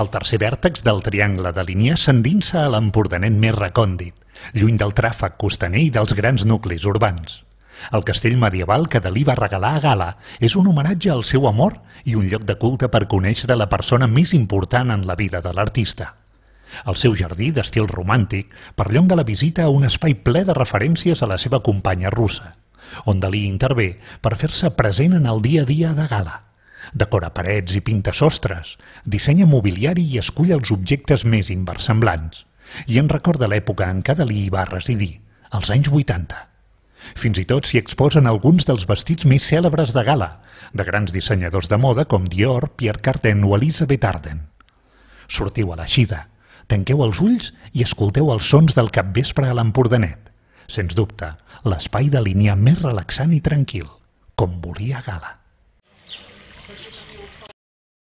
El tercer vèrtex del triangle de línia s'endinsa a l'empordanent més recòndit, lluny del tràfic costaner i dels grans nuclis urbans. El castell medieval que Dalí va regalar a Gala és un homenatge al seu amor i un lloc de culte per conèixer la persona més important en la vida de l'artista. El seu jardí, d'estil romàntic, perllonga la visita a un espai ple de referències a la seva companya russa, on Dalí intervé per fer-se present en el dia a dia de Gala decora parets i pinta sostres, dissenya mobiliari i escull els objectes més inversemblants. I en recorda l'època en què Dalí hi va residir, als anys 80. Fins i tot s'hi exposen alguns dels vestits més cèlebres de gala, de grans dissenyadors de moda com Dior, Pierre Cardin o Elizabeth Arden. Sortiu a l'eixida, tanqueu els ulls i escolteu els sons del capvespre a l'Empordanet. Sens dubte, l'espai de línia més relaxant i tranquil, com volia Gala.